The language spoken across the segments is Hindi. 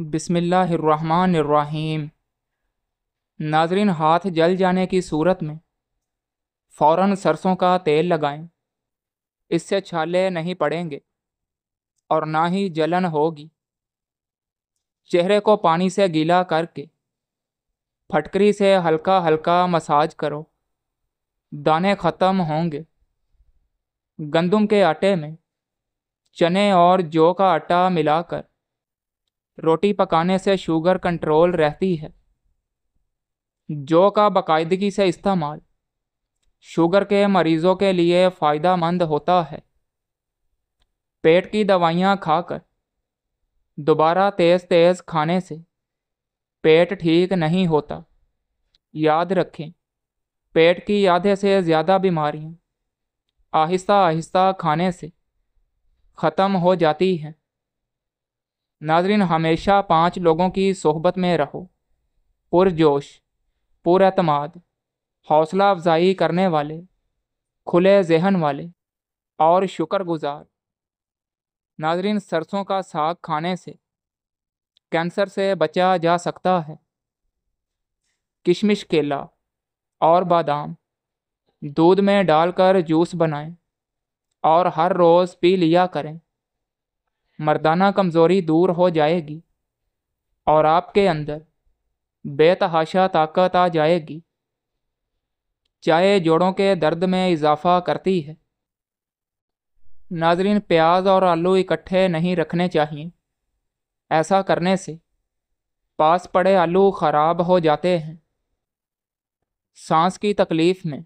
बिसमीम नाजरीन हाथ जल जाने की सूरत में फ़ौर सरसों का तेल लगाएं इससे छाले नहीं पड़ेंगे और ना ही जलन होगी चेहरे को पानी से गीला करके फटकरी से हल्का हल्का मसाज करो दाने ख़त्म होंगे गंदम के आटे में चने और जौ का आटा मिलाकर रोटी पकाने से शुगर कंट्रोल रहती है जो का बाकायदगी से इस्तेमाल शुगर के मरीज़ों के लिए फ़ायदा मंद होता है पेट की दवाइयाँ खाकर दोबारा तेज़ तेज़ खाने से पेट ठीक नहीं होता याद रखें पेट की आधे से ज़्यादा बीमारियाँ आहिस्ता आहिस्ता खाने से ख़त्म हो जाती हैं नाजरीन हमेशा पाँच लोगों की सोहबत में रहो पुरजोश पुरमाद हौसला अफजाई करने वाले खुले जहन वाले और शुक्रगुजार नाजरीन सरसों का साग खाने से कैंसर से बचा जा सकता है किशमिश केला और बादाम दूध में डालकर जूस बनाएं और हर रोज़ पी लिया करें मर्दाना कमज़ोरी दूर हो जाएगी और आपके अंदर बेतहाशा ताकत आ जाएगी चाय जोड़ों के दर्द में इजाफा करती है नाजरीन प्याज और आलू इकट्ठे नहीं रखने चाहिए ऐसा करने से पास पड़े आलू ख़राब हो जाते हैं सांस की तकलीफ़ में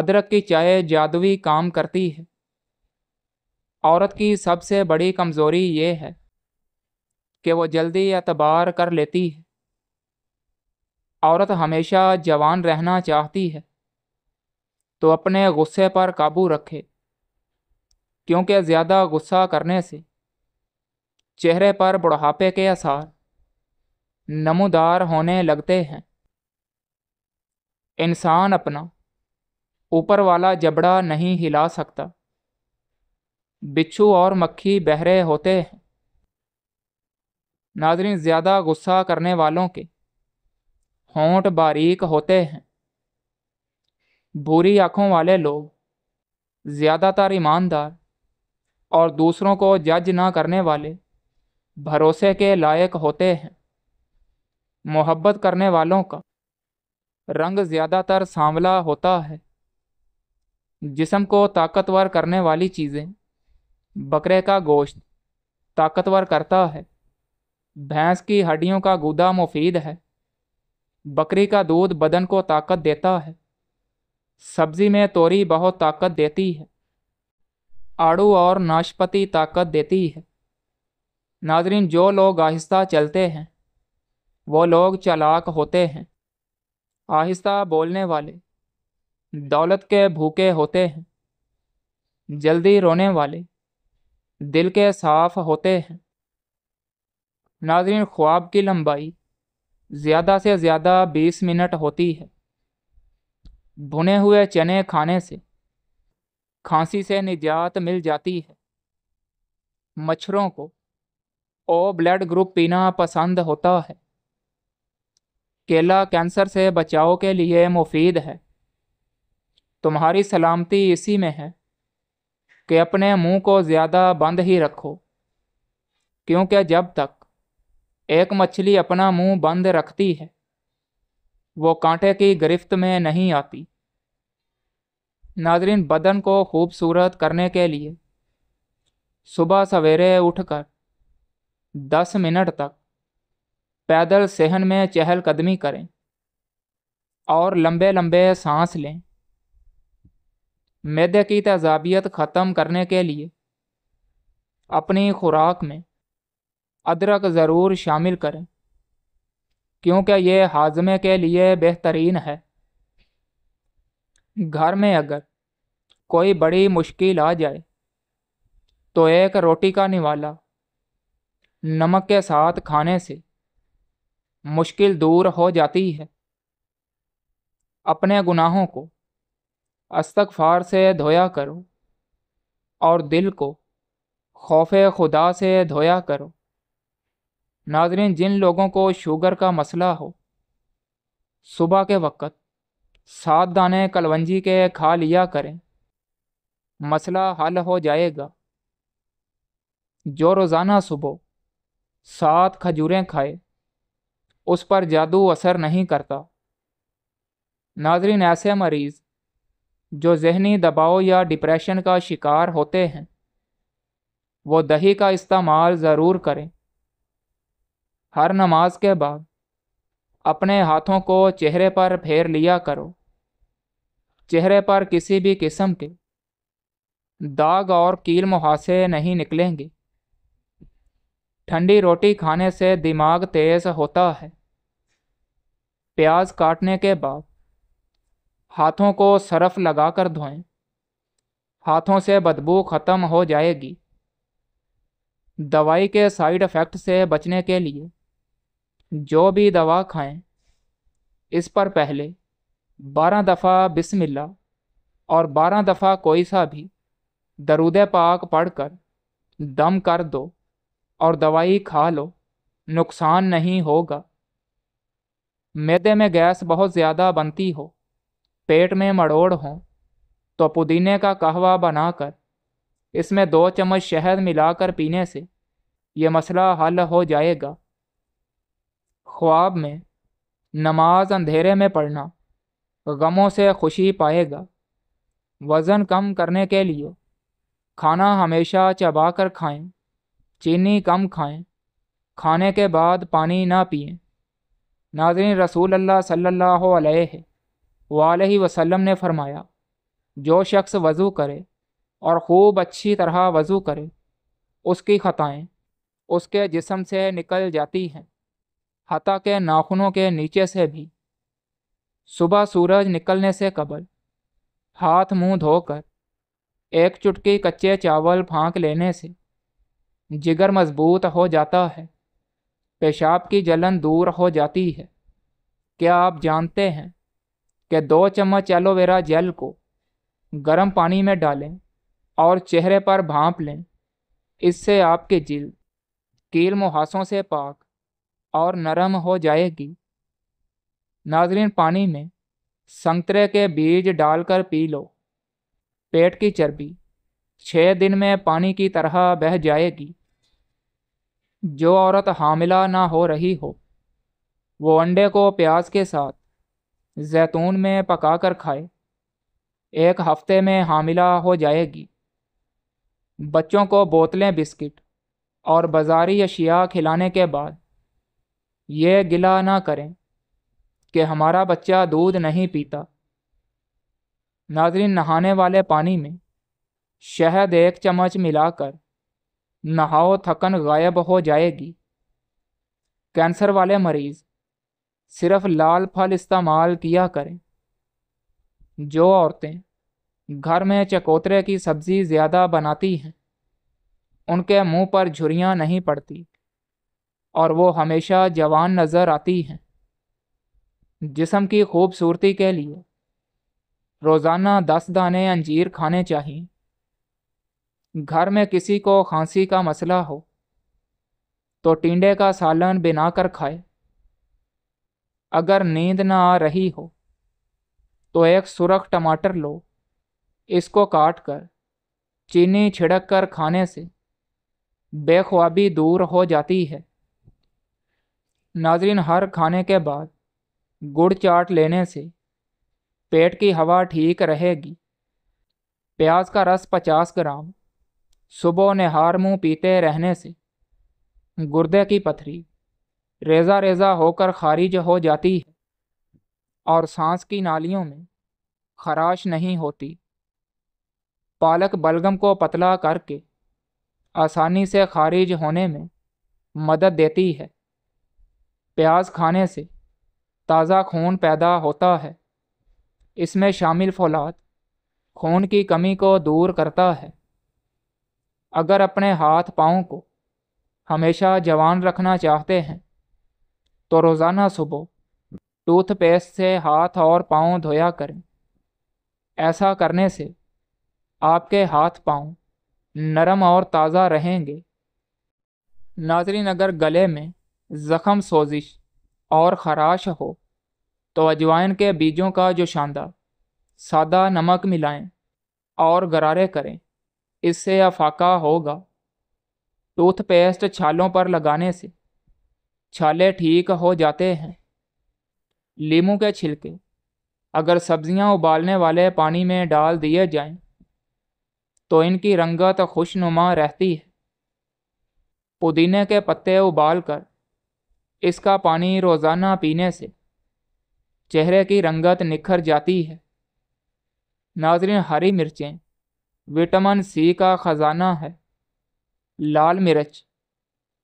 अदरक की चाय जादुई काम करती है औरत की सबसे बड़ी कमज़ोरी ये है कि वो जल्दी एतबार कर लेती है औरत हमेशा जवान रहना चाहती है तो अपने गुस्से पर काबू रखे क्योंकि ज़्यादा गुस्सा करने से चेहरे पर बुढ़ापे के आसार नमोदार होने लगते हैं इंसान अपना ऊपर वाला जबड़ा नहीं हिला सकता बिच्छू और मक्खी बहरे होते हैं नाजरीन ज़्यादा गुस्सा करने वालों के होंठ बारीक होते हैं बुरी आँखों वाले लोग ज़्यादातर ईमानदार और दूसरों को जज ना करने वाले भरोसे के लायक होते हैं मोहब्बत करने वालों का रंग ज़्यादातर सांवला होता है जिसम को ताकतवर करने वाली चीज़ें बकरे का गोश्त ताकतवर करता है भैंस की हड्डियों का गुदा मुफीद है बकरी का दूध बदन को ताकत देता है सब्जी में तोरी बहुत ताकत देती है आड़ू और नाशपति ताकत देती है नाजरीन जो लोग आहिस्ता चलते हैं वो लोग चालाक होते हैं आहिस्ता बोलने वाले दौलत के भूखे होते हैं जल्दी रोने वाले दिल के साफ होते हैं नाजरीन ख्वाब की लंबाई ज़्यादा से ज़्यादा बीस मिनट होती है भुने हुए चने खाने से खांसी से निजात मिल जाती है मच्छरों को ओ ब्लड ग्रुप पीना पसंद होता है केला कैंसर से बचाव के लिए मुफीद है तुम्हारी सलामती इसी में है कि अपने मुंह को ज़्यादा बंद ही रखो क्योंकि जब तक एक मछली अपना मुंह बंद रखती है वो कांटे की गिरफ्त में नहीं आती नाजरीन बदन को खूबसूरत करने के लिए सुबह सवेरे उठकर दस मिनट तक पैदल सेहन में चहलकदमी करें और लंबे लंबे सांस लें मैदे की तेजाबियत ख़त्म करने के लिए अपनी खुराक में अदरक ज़रूर शामिल करें क्योंकि ये हाजमे के लिए बेहतरीन है घर में अगर कोई बड़ी मुश्किल आ जाए तो एक रोटी का निवाला नमक के साथ खाने से मुश्किल दूर हो जाती है अपने गुनाहों को अस्तगफार से धोया करो और दिल को खौफ खुदा से धोया करो नाजरीन जिन लोगों को शुगर का मसला हो सुबह के वक्त सात दाने कलवंजी के खा लिया करें मसला हल हो जाएगा जो रोज़ाना सुबह सात खजूरें खाए उस पर जादू असर नहीं करता नाजरीन ऐसे मरीज़ जो जहनी दबाव या डिप्रेशन का शिकार होते हैं वो दही का इस्तेमाल ज़रूर करें हर नमाज के बाद अपने हाथों को चेहरे पर फेर लिया करो चेहरे पर किसी भी किस्म के दाग और कील मुहासे नहीं निकलेंगे ठंडी रोटी खाने से दिमाग तेज़ होता है प्याज काटने के बाद हाथों को सरफ लगाकर धोएं हाथों से बदबू ख़त्म हो जाएगी दवाई के साइड इफ़ेक्ट से बचने के लिए जो भी दवा खाएं इस पर पहले बारह दफ़ा बिस्मिल्लाह और बारह दफ़ा कोई सा भी दरूद पाक पढ़कर दम कर दो और दवाई खा लो नुकसान नहीं होगा मैदे में गैस बहुत ज़्यादा बनती हो पेट में मड़ोड़ हो तो पुदीने का कहवा बनाकर इसमें दो चम्मच शहद मिलाकर पीने से ये मसला हल हो जाएगा ख्वाब में नमाज अंधेरे में पढ़ना गमों से खुशी पाएगा वज़न कम करने के लिए खाना हमेशा चबा कर खाएँ चीनी कम खाएँ खाने के बाद पानी ना पिए नाजरीन रसूल अल्लाह सल्लल्लाहु अलैहि वसलम ने फरमाया जो शख्स वज़ू करे और खूब अच्छी तरह वज़ू करे उसकी ख़ताएँ उसके जिसम से निकल जाती हैं हता के नाखनों के नीचे से भी सुबह सूरज निकलने से कबल हाथ मुंह धोकर एक चुटकी कच्चे चावल फाँक लेने से जिगर मजबूत हो जाता है पेशाब की जलन दूर हो जाती है क्या आप जानते हैं कि दो चम्मच एलोवेरा जेल को गर्म पानी में डालें और चेहरे पर भाप लें इससे आपके जिल कील मुहासों से पाक और नरम हो जाएगी नाजरीन पानी में संतरे के बीज डालकर पी लो पेट की चर्बी छः दिन में पानी की तरह बह जाएगी जो औरत हामिला ना हो रही हो वो अंडे को प्याज के साथ जैतून में पका कर खाए एक हफ्ते में हामिला हो जाएगी बच्चों को बोतलें बिस्किट और बाजारी अशिया खिलाने के बाद ये गिला ना करें कि हमारा बच्चा दूध नहीं पीता नाजरीन नहाने वाले पानी में शहद एक चम्मच मिलाकर नहाओ थकन गायब हो जाएगी कैंसर वाले मरीज़ सिर्फ लाल फल इस्तेमाल किया करें जो औरतें घर में चकोतरे की सब्ज़ी ज़्यादा बनाती हैं उनके मुंह पर झुरियाँ नहीं पड़ती और वो हमेशा जवान नज़र आती हैं जिसम की खूबसूरती के लिए रोज़ाना दस दाने अंजीर खाने चाहिए घर में किसी को खांसी का मसला हो तो टिंडे का सालन बिना कर खाए अगर नींद ना आ रही हो तो एक सुरख टमाटर लो इसको काट कर चीनी छिड़क कर खाने से बेख्वाबी दूर हो जाती है नाजरीन हर खाने के बाद गुड़ चाट लेने से पेट की हवा ठीक रहेगी प्याज का रस पचास ग्राम सुबह नहार मुँह पीते रहने से गुर्दे की पथरी रेजा रेजा होकर खारिज हो जाती है और सांस की नालियों में खराश नहीं होती पालक बलगम को पतला करके आसानी से खारिज होने में मदद देती है प्याज खाने से ताज़ा खून पैदा होता है इसमें शामिल फौलाद खून की कमी को दूर करता है अगर अपने हाथ पाँव को हमेशा जवान रखना चाहते हैं तो रोज़ाना सुबह टूथपेस्ट से हाथ और पाँव धोया करें ऐसा करने से आपके हाथ पाँव नरम और ताज़ा रहेंगे नाजरीन अगर गले में ज़ख़म सोजिश और ख़राश हो तो अजवाइन के बीजों का जो शानदार सादा नमक मिलाएं और गरारे करें इससे अफाका होगा टूथपेस्ट छालों पर लगाने से छाले ठीक हो जाते हैं लीमू के छिलके अगर सब्जियां उबालने वाले पानी में डाल दिए जाएं, तो इनकी रंगत खुशनुमा रहती है पुदीने के पत्ते उबाल कर इसका पानी रोज़ाना पीने से चेहरे की रंगत निखर जाती है नाजरीन हरी मिर्चें विटामिन सी का ख़जाना है लाल मिर्च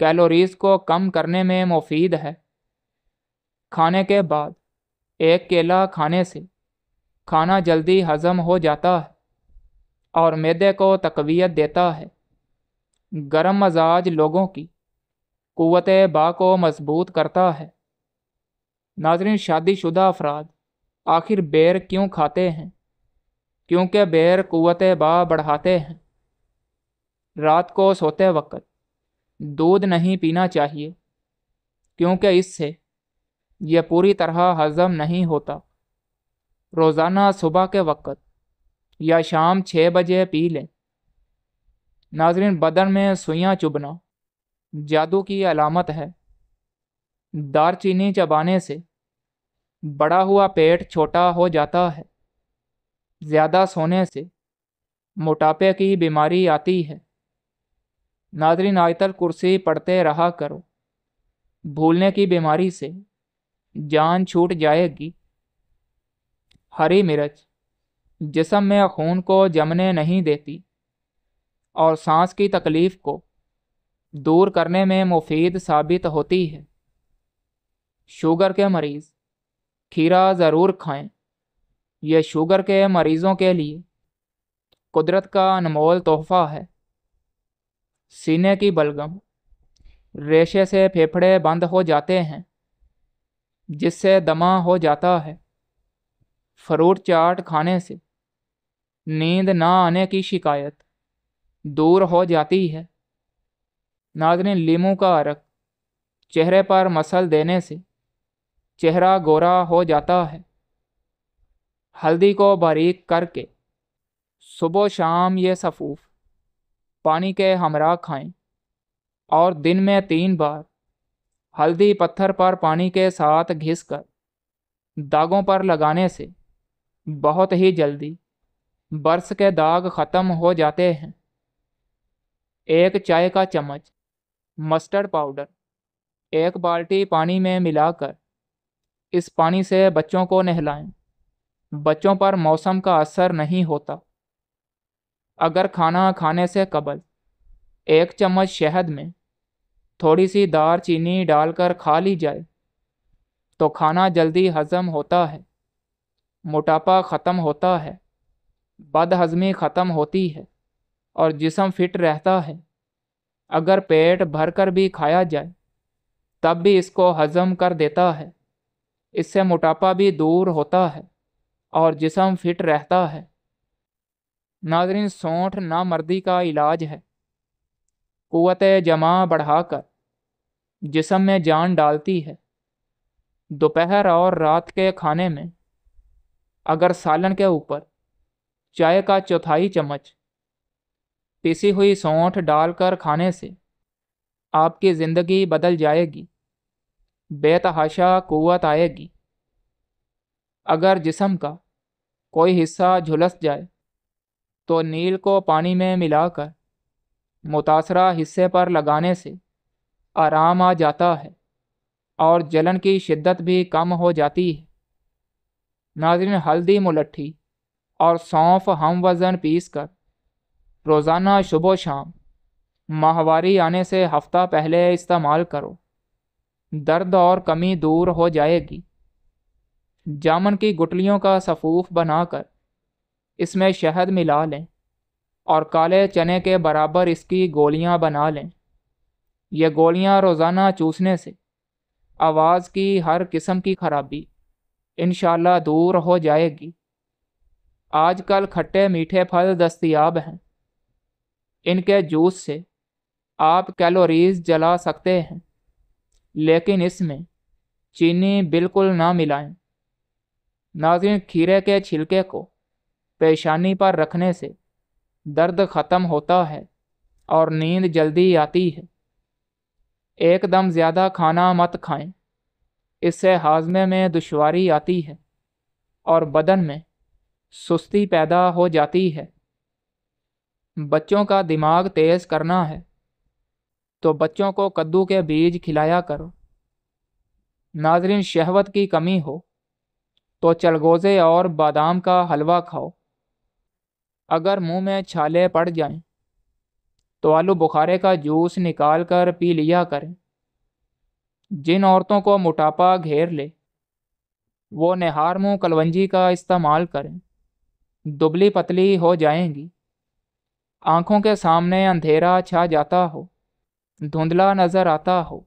कैलोरीज़ को कम करने में मुफीद है खाने के बाद एक केला खाने से खाना जल्दी हज़म हो जाता है और मैदे को तकवीत देता है गर्म मजाज लोगों की क़वत बा को मजबूत करता है नाजरन शादीशुदा अफराद आखिर बेर क्यों खाते हैं क्योंकि बेर क़वत बा बढ़ाते हैं रात को सोते वक्त दूध नहीं पीना चाहिए क्योंकि इससे यह पूरी तरह हजम नहीं होता रोज़ाना सुबह के वक्त या शाम छः बजे पी लें नाजरीन बदन में सुइयाँ चुभना जादू की अलामत है दारचीनी चबाने से बड़ा हुआ पेट छोटा हो जाता है ज़्यादा सोने से मोटापे की बीमारी आती है नादरी नायतल कुर्सी पढ़ते रहा करो भूलने की बीमारी से जान छूट जाएगी हरी मिर्च जिसम में खून को जमने नहीं देती और सांस की तकलीफ़ को दूर करने में मुफीद साबित होती है शुगर के मरीज़ खीरा ज़रूर खाएं। यह शुगर के मरीज़ों के लिए कुदरत का अनमोल तोहफ़ा है सीने की बलगम रेशे से फेफड़े बंद हो जाते हैं जिससे दमा हो जाता है फ्रूट चाट खाने से नींद ना आने की शिकायत दूर हो जाती है नाजरीन लीमू का अरक चेहरे पर मसल देने से चेहरा गोरा हो जाता है हल्दी को बारीक करके सुबह शाम ये सफ़ूफ़ पानी के हमरा खाएं और दिन में तीन बार हल्दी पत्थर पर पानी के साथ घिस कर दागों पर लगाने से बहुत ही जल्दी बर्स के दाग ख़त्म हो जाते हैं एक चाय का चम्मच मस्टर्ड पाउडर एक बाल्टी पानी में मिलाकर इस पानी से बच्चों को नहलाएं बच्चों पर मौसम का असर नहीं होता अगर खाना खाने से कबल एक चम्मच शहद में थोड़ी सी दार चीनी डालकर खा ली जाए तो खाना जल्दी हजम होता है मोटापा ख़त्म होता है बदहजमी ख़त्म होती है और जिसम फिट रहता है अगर पेट भर कर भी खाया जाए तब भी इसको हजम कर देता है इससे मोटापा भी दूर होता है और जिसम फिट रहता है नाजरीन सौंठ मर्दी का इलाज है क़वत जमा बढ़ाकर जिसम में जान डालती है दोपहर और रात के खाने में अगर सालन के ऊपर चाय का चौथाई चम्मच पिसी हुई सौंठ डालकर खाने से आपकी ज़िंदगी बदल जाएगी बेतहाशा क़वत आएगी अगर जिसम का कोई हिस्सा झुलस जाए तो नील को पानी में मिलाकर मुतासरा हिस्से पर लगाने से आराम आ जाता है और जलन की शिद्दत भी कम हो जाती है नाजरन हल्दी मुलट्ठी और सौंफ हम वज़न पीस कर रोज़ाना सुबह शाम माहवारी आने से हफ्ता पहले इस्तेमाल करो दर्द और कमी दूर हो जाएगी जामन की गुटलियों का सफूफ बनाकर इसमें शहद मिला लें और काले चने के बराबर इसकी गोलियां बना लें ये गोलियां रोज़ाना चूसने से आवाज़ की हर किस्म की खराबी इन दूर हो जाएगी आजकल खट्टे मीठे फल दस्तियाब हैं इनके जूस से आप कैलोरीज जला सकते हैं लेकिन इसमें चीनी बिल्कुल ना मिलाएं नाजिन खीरे के छिलके को पेशानी पर रखने से दर्द ख़त्म होता है और नींद जल्दी आती है एकदम ज़्यादा खाना मत खाएं इससे हाजमे में दुश्वारी आती है और बदन में सुस्ती पैदा हो जाती है बच्चों का दिमाग तेज़ करना है तो बच्चों को कद्दू के बीज खिलाया करो नाजरीन शहवत की कमी हो तो चलगोज़े और बादाम का हलवा खाओ अगर मुंह में छाले पड़ जाएं तो आलू बुखारे का जूस निकाल कर पी लिया करें जिन औरतों को मोटापा घेर ले वो नेहार मुँह कलवंजी का इस्तेमाल करें दुबली पतली हो जाएंगी आँखों के सामने अंधेरा छा जाता हो धुंधला नज़र आता हो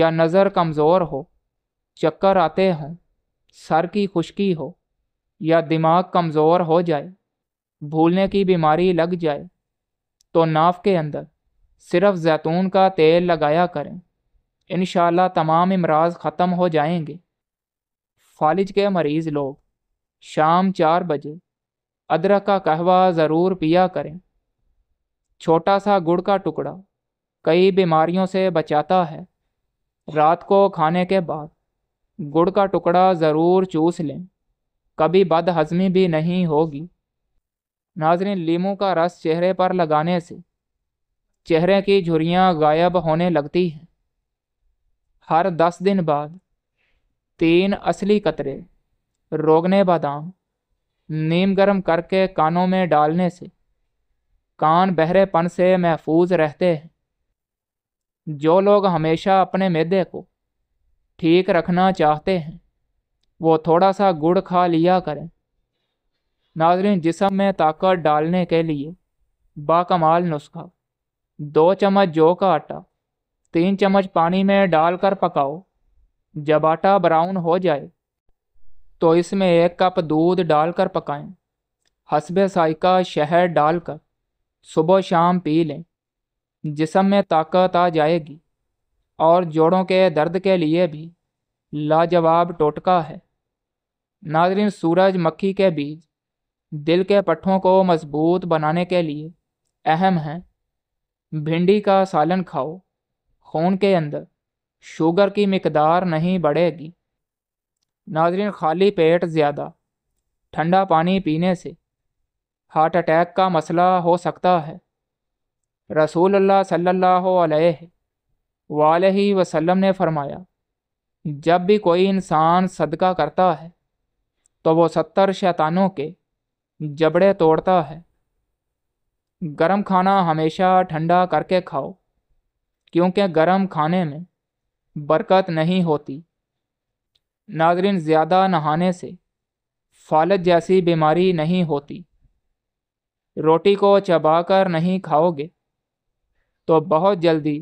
या नज़र कमज़ोर हो चक्कर आते हों सर की खुश्की हो या दिमाग कमज़ोर हो जाए भूलने की बीमारी लग जाए तो नाव के अंदर सिर्फ जैतून का तेल लगाया करें इन तमाम अमराज ख़त्म हो जाएंगे फालिज के मरीज़ लोग शाम चार बजे अदरक का कहवा ज़रूर पिया करें छोटा सा गुड़ का टुकड़ा कई बीमारियों से बचाता है रात को खाने के बाद गुड़ का टुकड़ा ज़रूर चूस लें कभी बदहजमी भी नहीं होगी नाजरीन लीमू का रस चेहरे पर लगाने से चेहरे की झुरियाँ गायब होने लगती हैं हर दस दिन बाद तीन असली कतरे रोगने बादाम नीम गर्म करके कानों में डालने से कान बहरेपन से महफूज रहते हैं जो लोग हमेशा अपने मैदे को ठीक रखना चाहते हैं वो थोड़ा सा गुड़ खा लिया करें नाजरीन जिसम में ताकत डालने के लिए बाकमाल नुस्खा दो चम्मच जौ का आटा तीन चम्मच पानी में डालकर पकाओ जब आटा ब्राउन हो जाए तो इसमें एक कप दूध डालकर पकाएं हसब साइका शहद डालकर सुबह शाम पी लें जिसम में ताकत आ जाएगी और जोड़ों के दर्द के लिए भी लाजवाब टोटका है नाजरीन सूरज मक्खी के बीज दिल के पट्ठों को मजबूत बनाने के लिए अहम हैं भिंडी का सालन खाओ खून के अंदर शुगर की मकदार नहीं बढ़ेगी नाजरीन खाली पेट ज़्यादा ठंडा पानी पीने से हार्ट अटैक का मसला हो सकता है रसूल अल्लाह सल्लल्लाहु अलैहि वसल्लम ने फरमाया जब भी कोई इंसान सदका करता है तो वो सत्तर शैतानों के जबड़े तोड़ता है गरम खाना हमेशा ठंडा करके खाओ क्योंकि गरम खाने में बरकत नहीं होती नाजरीन ज़्यादा नहाने से फालत जैसी बीमारी नहीं होती रोटी को चबाकर नहीं खाओगे तो बहुत जल्दी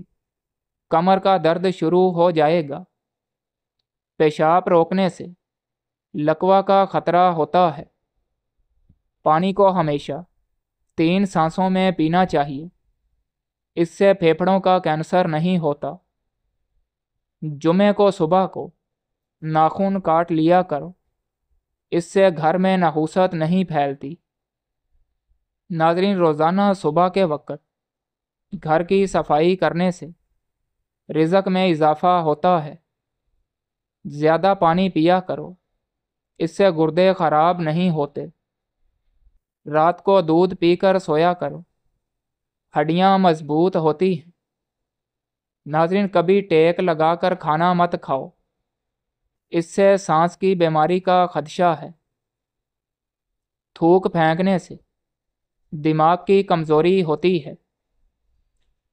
कमर का दर्द शुरू हो जाएगा पेशाब रोकने से लकवा का ख़तरा होता है पानी को हमेशा तीन सांसों में पीना चाहिए इससे फेफड़ों का कैंसर नहीं होता जुमे को सुबह को नाखून काट लिया करो इससे घर में नहूसत नहीं फैलती नाजरीन रोज़ाना सुबह के वक्त घर की सफाई करने से रिजक में इजाफा होता है ज़्यादा पानी पिया करो इससे गुर्दे ख़राब नहीं होते रात को दूध पीकर सोया करो हड्डियाँ मजबूत होती हैं नाजरीन कभी टेक लगाकर खाना मत खाओ इससे सांस की बीमारी का खदशा है थूक फेंकने से दिमाग की कमज़ोरी होती है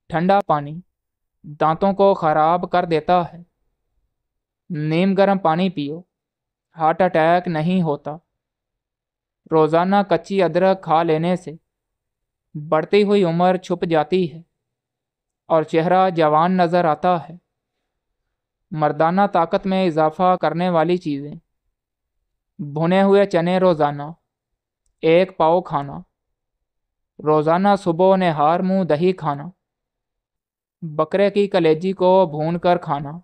ठंडा पानी दांतों को ख़राब कर देता है नीम गर्म पानी पियो हार्ट अटैक नहीं होता रोज़ाना कच्ची अदरक खा लेने से बढ़ती हुई उम्र छुप जाती है और चेहरा जवान नज़र आता है मर्दाना ताकत में इजाफा करने वाली चीज़ें भुने हुए चने रोज़ाना एक पाव खाना रोज़ाना सुबह नहार मुँह दही खाना बकरे की कलेजी को भून कर खाना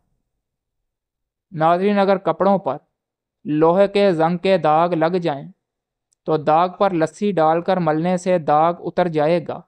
नाजरीन अगर कपड़ों पर लोहे के जंग के दाग लग जाएं तो दाग पर लस्सी डालकर मलने से दाग उतर जाएगा